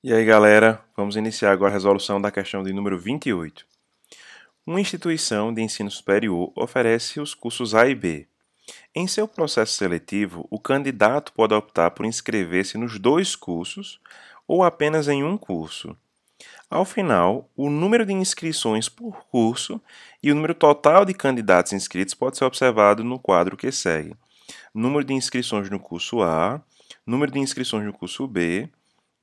E aí, galera, vamos iniciar agora a resolução da questão de número 28. Uma instituição de ensino superior oferece os cursos A e B. Em seu processo seletivo, o candidato pode optar por inscrever-se nos dois cursos ou apenas em um curso. Ao final, o número de inscrições por curso e o número total de candidatos inscritos pode ser observado no quadro que segue: número de inscrições no curso A, número de inscrições no curso B,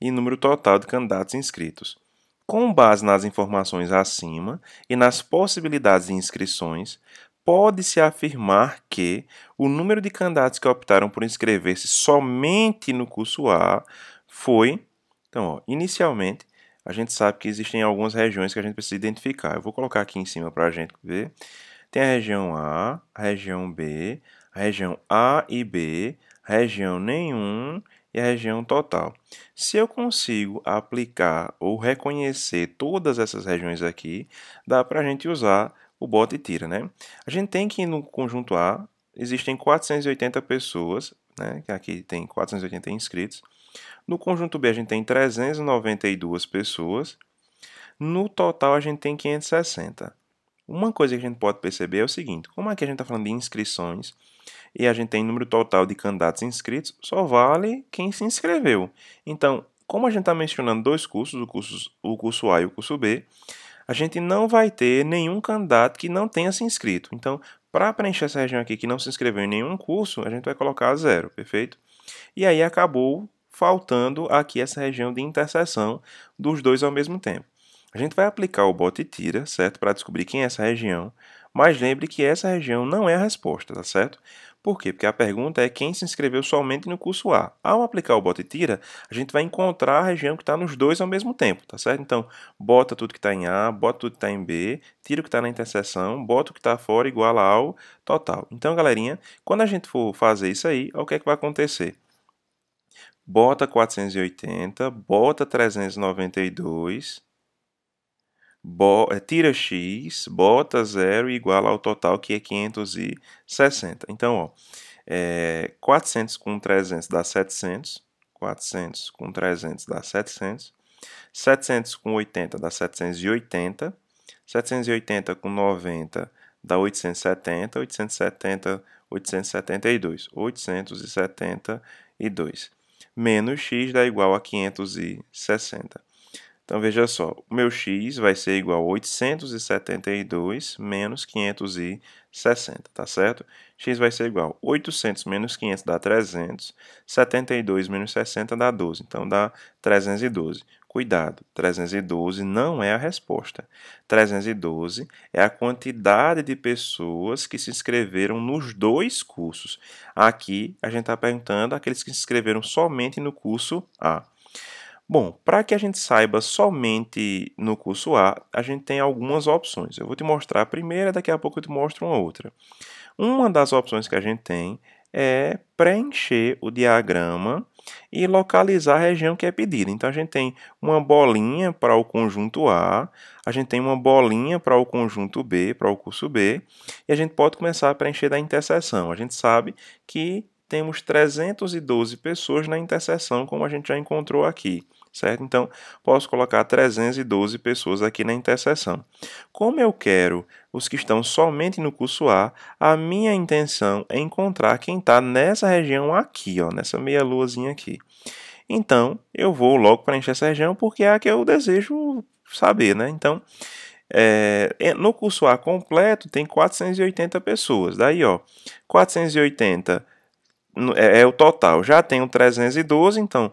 e número total de candidatos inscritos. Com base nas informações acima e nas possibilidades de inscrições, pode-se afirmar que o número de candidatos que optaram por inscrever-se somente no curso A foi. Então, ó, inicialmente, a gente sabe que existem algumas regiões que a gente precisa identificar. Eu vou colocar aqui em cima para a gente ver. Tem a região A, a região B, a região A e B, região nenhum e a região total. Se eu consigo aplicar ou reconhecer todas essas regiões aqui, dá para a gente usar o bota e tira. Né? A gente tem que no conjunto A existem 480 pessoas, né? aqui tem 480 inscritos. No conjunto B a gente tem 392 pessoas. No total a gente tem 560. Uma coisa que a gente pode perceber é o seguinte: como aqui a gente está falando de inscrições, e a gente tem número total de candidatos inscritos, só vale quem se inscreveu. Então, como a gente está mencionando dois cursos, o curso, o curso A e o curso B, a gente não vai ter nenhum candidato que não tenha se inscrito. Então, para preencher essa região aqui que não se inscreveu em nenhum curso, a gente vai colocar zero, perfeito? E aí acabou faltando aqui essa região de interseção dos dois ao mesmo tempo. A gente vai aplicar o bote e tira, certo? Para descobrir quem é essa região. Mas lembre que essa região não é a resposta, tá certo? Por quê? Porque a pergunta é quem se inscreveu somente no curso A. Ao aplicar o bota e tira, a gente vai encontrar a região que está nos dois ao mesmo tempo, tá certo? Então, bota tudo que está em A, bota tudo que está em B, tira o que está na interseção, bota o que está fora igual ao total. Então, galerinha, quando a gente for fazer isso aí, o que é que vai acontecer? Bota 480, bota 392, Bo, eh, tira x, bota zero e ao total que é 560. Então, ó, é, eh, 400 com 300 dá 700, 400 com 300 dá 700, 700 com 80 dá 780, 780 com 90 dá 870, 870, 872, 872 menos x dá igual a 560. Então, veja só, o meu x vai ser igual a 872 menos 560, tá certo? x vai ser igual a 800 menos 500 dá 300, 72 menos 60 dá 12, então dá 312. Cuidado, 312 não é a resposta. 312 é a quantidade de pessoas que se inscreveram nos dois cursos. Aqui, a gente está perguntando aqueles que se inscreveram somente no curso A. Bom, para que a gente saiba somente no curso A, a gente tem algumas opções. Eu vou te mostrar a primeira, daqui a pouco eu te mostro uma outra. Uma das opções que a gente tem é preencher o diagrama e localizar a região que é pedida. Então, a gente tem uma bolinha para o conjunto A, a gente tem uma bolinha para o conjunto B, para o curso B, e a gente pode começar a preencher da interseção. A gente sabe que temos 312 pessoas na interseção, como a gente já encontrou aqui certo? Então, posso colocar 312 pessoas aqui na interseção. Como eu quero os que estão somente no curso A, a minha intenção é encontrar quem está nessa região aqui, ó, nessa meia luazinha aqui. Então, eu vou logo preencher essa região porque é a que eu desejo saber, né? Então, eh, é, no curso A completo tem 480 pessoas. Daí, ó, 480 é, é o total. Já tenho 312, então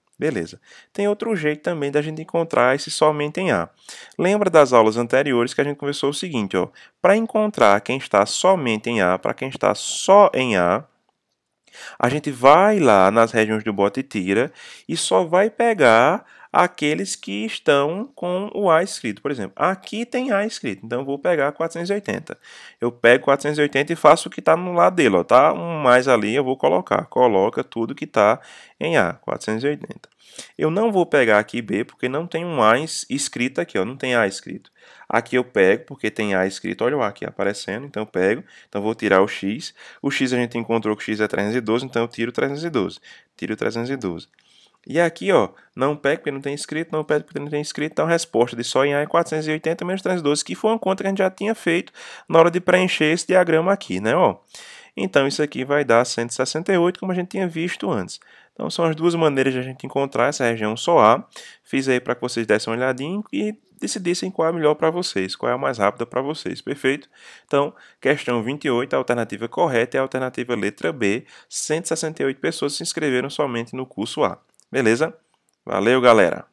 Beleza. Tem outro jeito também da gente encontrar esse somente em A. Lembra das aulas anteriores que a gente conversou o seguinte, ó. Para encontrar quem está somente em A, para quem está só em A, a gente vai lá nas regiões do bote e tira e só vai pegar aqueles que estão com o A escrito. Por exemplo, aqui tem A escrito, então eu vou pegar 480. Eu pego 480 e faço o que está no lado dele, ó, tá? Um mais ali eu vou colocar. Coloca tudo que está em A, 480. Eu não vou pegar aqui B, porque não tem um A escrito aqui, ó, não tem A escrito. Aqui eu pego, porque tem A escrito, olha o A aqui aparecendo, então eu pego, então vou tirar o X. O X a gente encontrou que o X é 312, então eu tiro 312, tiro 312. E aqui, ó, não pede porque não tem inscrito, não pede porque não tem inscrito. Então, a resposta de só em A é 480 menos 312, que foi uma conta que a gente já tinha feito na hora de preencher esse diagrama aqui, né, ó. Então, isso aqui vai dar 168, como a gente tinha visto antes. Então, são as duas maneiras de a gente encontrar essa região solar. Fiz aí para que vocês dessem uma olhadinha e decidissem qual é a melhor para vocês, qual é a mais rápida para vocês, perfeito? Então, questão 28, a alternativa correta é a alternativa letra B. 168 pessoas se inscreveram somente no curso A. Beleza? Valeu, galera!